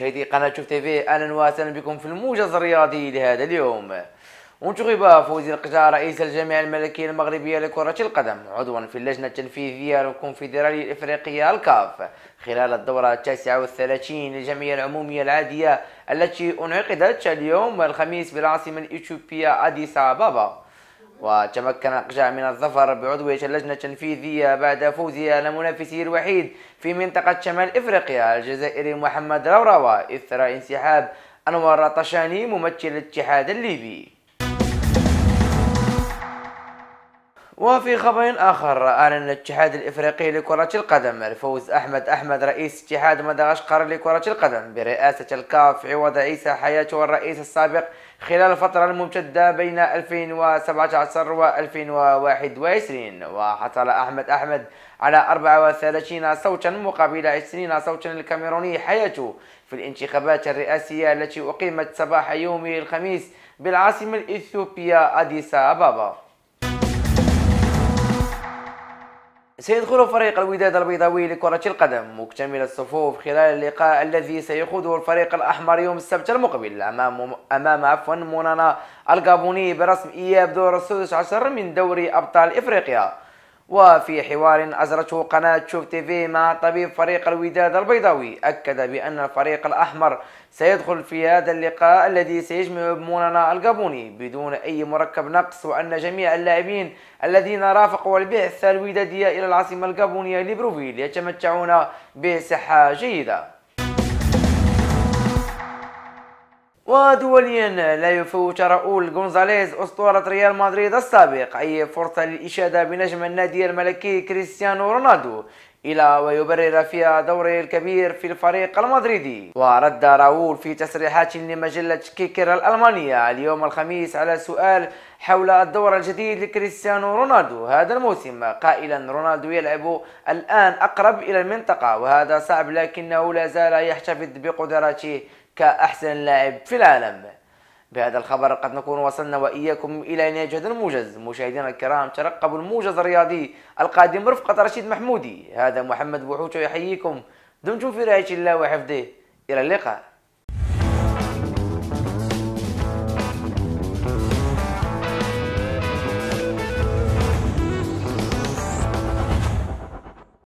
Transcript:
مشاهدي قناة شوف تي في اهلا وسهلا بكم في الموجز الرياضي لهذا اليوم انتخب فوزي القجاع رئيس الجامعة الملكية المغربية لكرة القدم عضوا في اللجنة التنفيذية الكونفدرالية الإفريقية الكاف خلال الدورة التاسعة والثلاثين للجمعية العمومية العادية التي انعقدت اليوم الخميس بالعاصمة الإثيوبية أديس أبابا وتمكن أقجع من الظفر بعضوية اللجنة التنفيذية بعد فوزها على منافسه الوحيد في منطقة شمال إفريقيا الجزائري محمد روراوا إثر انسحاب أنور طشاني ممثل الاتحاد الليبي وفي خبر آخر أعلن الاتحاد الإفريقي لكرة القدم الفوز أحمد أحمد رئيس اتحاد مدغشقر لكرة القدم برئاسة الكاف عوض عيسى حياته الرئيس السابق خلال الفترة الممتدة بين 2017 و 2021 وحصل أحمد أحمد على 34 صوتا مقابل 20 صوتا للكاميروني حياته في الانتخابات الرئاسية التي أقيمت صباح يوم الخميس بالعاصمة الإثيوبية أديس أبابا سيدخل فريق الوداد البيضاوي لكرة القدم مكتمل الصفوف خلال اللقاء الذي سيخوضه الفريق الأحمر يوم السبت المقبل أمام أمام عفوا مونانا الغابوني برسم إياب دور السادس عشر من دوري أبطال إفريقيا وفي حوار أزرته قناة شوف تيفي مع طبيب فريق الوداد البيضاوي أكد بأن الفريق الأحمر سيدخل في هذا اللقاء الذي سيجمع بمونانا القابوني بدون أي مركب نقص وأن جميع اللاعبين الذين رافقوا البعثة الودادية إلى العاصمة القابونية لبروفيل يتمتعون بصحة جيدة ودوليا لا يفوت راؤول غونزاليز أسطورة ريال مدريد السابق أي فرصة للإشادة بنجم النادي الملكي كريستيانو رونالدو إلى ويبرر فيها دوره الكبير في الفريق المدريدي ورد راؤول في تصريحات لمجلة كيكر الألمانية اليوم الخميس على سؤال حول الدور الجديد لكريستيانو رونالدو هذا الموسم قائلا رونالدو يلعب الآن أقرب إلى المنطقة وهذا صعب لكنه لا زال يحتفظ بقدراته كأحسن لاعب في العالم بهذا الخبر قد نكون وصلنا وإياكم إلى نهاية هذا الموجز مشاهدينا الكرام ترقبوا الموجز الرياضي القادم رفقة رشيد محمودي هذا محمد بوحوش يحييكم دمتم في رعاية الله وحفظه إلى اللقاء